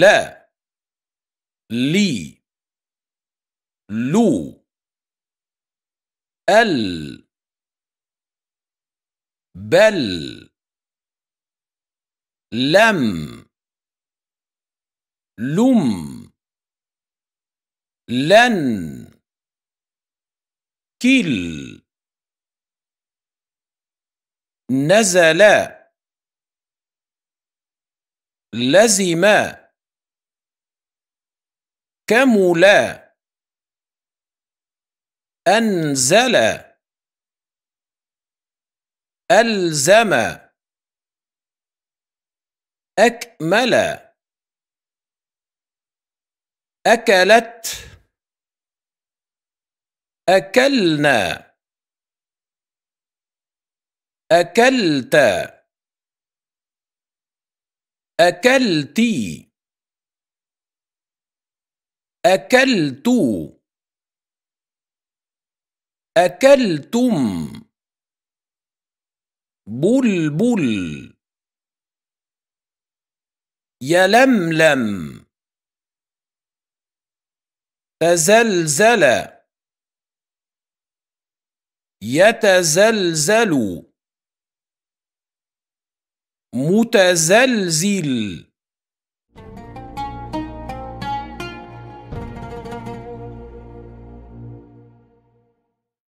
لا لي لو ال بل لم لم لن كل نزل لزم كمل أنزل ألزم أكمل أكلت أكلنا أكلت أكلتي أكلت أكلتم بلبل يلملم تزلزل يتزلزل متزلزل